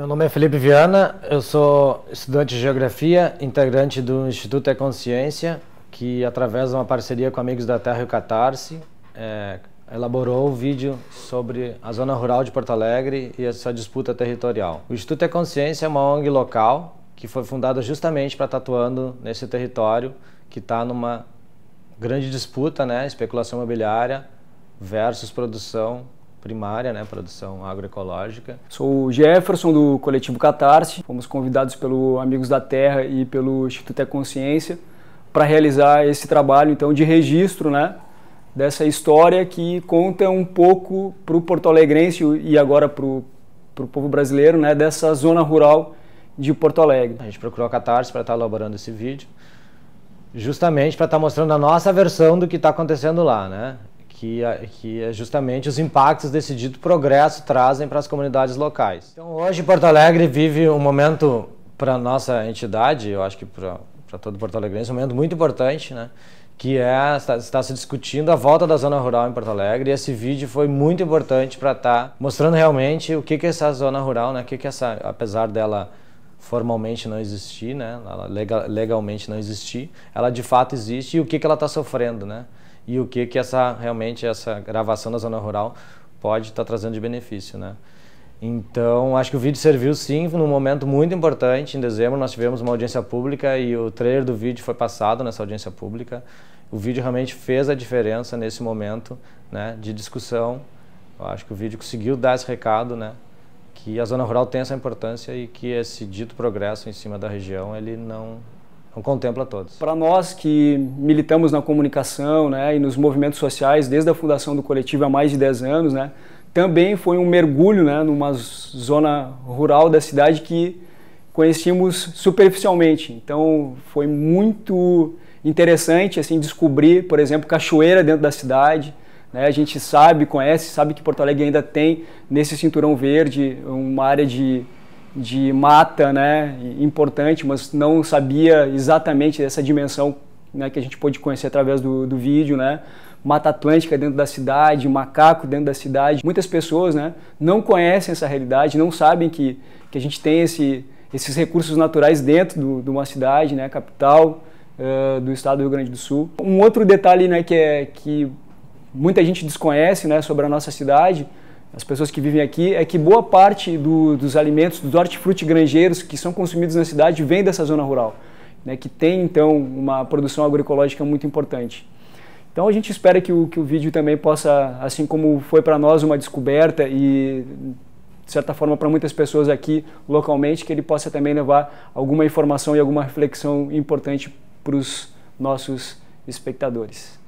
Meu nome é Felipe Viana, eu sou estudante de Geografia, integrante do Instituto É Consciência, que através de uma parceria com Amigos da Terra e o Catarse, é, elaborou o um vídeo sobre a zona rural de Porto Alegre e a sua disputa territorial. O Instituto É Consciência é uma ONG local que foi fundada justamente para estar atuando nesse território que está numa grande disputa, né, especulação imobiliária versus produção primária, né, produção agroecológica. Sou o Jefferson do coletivo Catarse. Fomos convidados pelo Amigos da Terra e pelo Instituto É Consciência para realizar esse trabalho então de registro, né, dessa história que conta um pouco para o porto-alegrense e agora para o povo brasileiro, né, dessa zona rural de Porto Alegre. A gente procurou a Catarse para estar tá elaborando esse vídeo justamente para estar tá mostrando a nossa versão do que está acontecendo lá, né? que, que é justamente os impactos desse dito progresso trazem para as comunidades locais. Então, hoje, Porto Alegre vive um momento para a nossa entidade, eu acho que para todo Porto Alegre, um momento muito importante, né? que é, está, está, se discutindo a volta da zona rural em Porto Alegre. E esse vídeo foi muito importante para estar tá mostrando realmente o que, que é essa zona rural, né? O que, que essa, apesar dela formalmente não existir, né? Ela legal, legalmente não existir, ela de fato existe e o que, que ela está sofrendo, né? e o que que essa realmente essa gravação da zona rural pode estar tá trazendo de benefício, né? Então, acho que o vídeo serviu sim num momento muito importante. Em dezembro, nós tivemos uma audiência pública e o trailer do vídeo foi passado nessa audiência pública. O vídeo realmente fez a diferença nesse momento né, de discussão. Eu acho que o vídeo conseguiu dar esse recado, né, que a zona rural tem essa importância e que esse dito progresso em cima da região ele não então contempla todos. Para nós que militamos na comunicação né, e nos movimentos sociais desde a fundação do coletivo há mais de 10 anos, né, também foi um mergulho né, numa zona rural da cidade que conhecíamos superficialmente. Então foi muito interessante assim descobrir, por exemplo, cachoeira dentro da cidade. Né? A gente sabe, conhece, sabe que Porto Alegre ainda tem nesse cinturão verde uma área de de mata, né, importante, mas não sabia exatamente dessa dimensão né, que a gente pôde conhecer através do, do vídeo, né, Mata Atlântica dentro da cidade, macaco dentro da cidade. Muitas pessoas né, não conhecem essa realidade, não sabem que, que a gente tem esse, esses recursos naturais dentro do, de uma cidade, né, capital uh, do estado do Rio Grande do Sul. Um outro detalhe né, que, é, que muita gente desconhece né, sobre a nossa cidade as pessoas que vivem aqui, é que boa parte do, dos alimentos dos hortifruti granjeiros que são consumidos na cidade vem dessa zona rural, né, que tem então uma produção agroecológica muito importante. Então a gente espera que o, que o vídeo também possa, assim como foi para nós uma descoberta e de certa forma para muitas pessoas aqui localmente, que ele possa também levar alguma informação e alguma reflexão importante para os nossos espectadores.